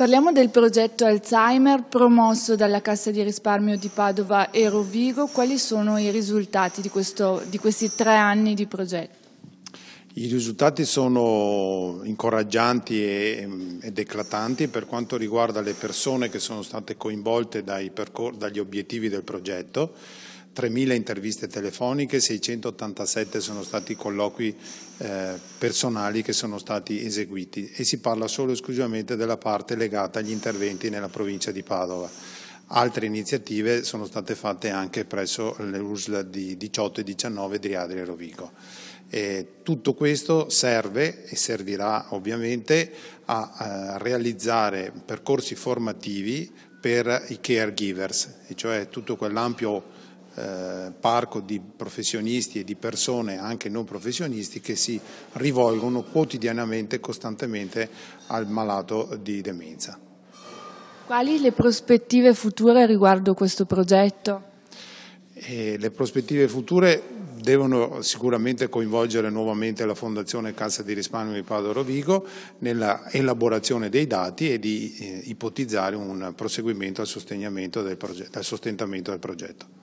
Parliamo del progetto Alzheimer promosso dalla Cassa di risparmio di Padova e Rovigo. Quali sono i risultati di, questo, di questi tre anni di progetto? I risultati sono incoraggianti ed eclatanti per quanto riguarda le persone che sono state coinvolte dagli obiettivi del progetto. 3.000 interviste telefoniche, 687 sono stati colloqui eh, personali che sono stati eseguiti e si parla solo e esclusivamente della parte legata agli interventi nella provincia di Padova. Altre iniziative sono state fatte anche presso le USL di 18 e 19 di Adria e Rovigo. E tutto questo serve e servirà ovviamente a, a realizzare percorsi formativi per i caregivers, e cioè tutto quell'ampio eh, parco di professionisti e di persone anche non professionisti che si rivolgono quotidianamente e costantemente al malato di demenza. Quali le prospettive future riguardo questo progetto? E eh, le prospettive future devono sicuramente coinvolgere nuovamente la Fondazione Cassa di Risparmio di Padova Rovigo nella elaborazione dei dati e di eh, ipotizzare un proseguimento al, del progetto, al sostentamento del progetto.